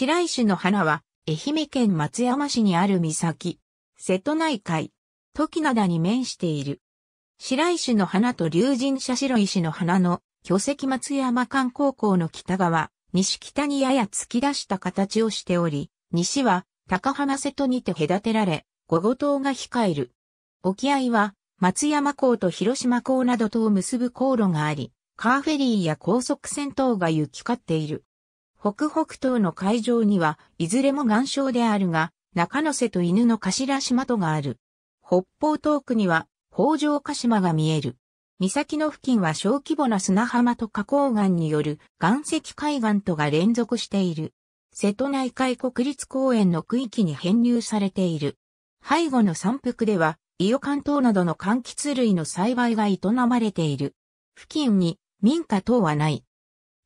白石の花は、愛媛県松山市にある岬、瀬戸内海、時灘に面している。白石の花と竜神社白石の花の、巨石松山間高校の北側、西北にやや突き出した形をしており、西は高浜瀬戸にて隔てられ、午後島が控える。沖合は松山港と広島港などとを結ぶ航路があり、カーフェリーや高速船等が行き交っている。北北東の海上には、いずれも岩礁であるが、中野瀬と犬の頭島とがある。北方東くには、北条鹿島が見える。岬の付近は小規模な砂浜と花崗岩による岩石海岸とが連続している。瀬戸内海国立公園の区域に編入されている。背後の山腹では、伊予関東などの柑橘類の栽培が営まれている。付近に民家等はない。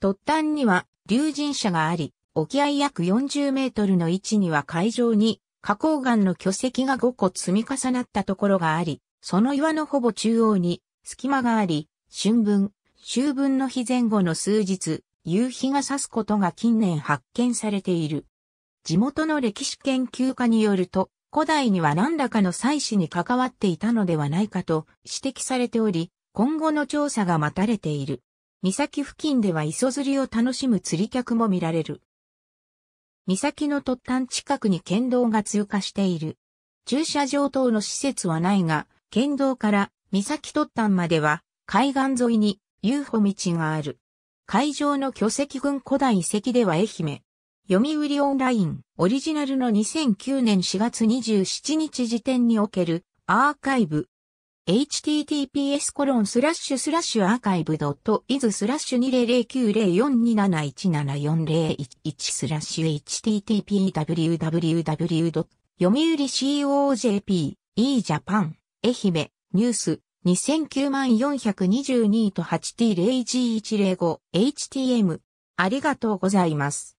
突端には竜神社があり、沖合約40メートルの位置には海上に花崗岩の巨石が5個積み重なったところがあり、その岩のほぼ中央に隙間があり、春分、秋分の日前後の数日、夕日が差すことが近年発見されている。地元の歴史研究家によると、古代には何らかの祭祀に関わっていたのではないかと指摘されており、今後の調査が待たれている。岬付近では磯釣りを楽しむ釣り客も見られる。岬の突端近くに県道が通過している。駐車場等の施設はないが、県道から岬突端までは海岸沿いに遊歩道がある。会場の巨石群古代遺跡では愛媛。読売オンラインオリジナルの2009年4月27日時点におけるアーカイブ https コロンスラッシュスラッシュアーカイブドットイズスラッシュ2009042717401スラッシュ httpwww. 読売 COJP e ジャパン愛媛ニュース2094222と 8t0g105htm ありがとうございます。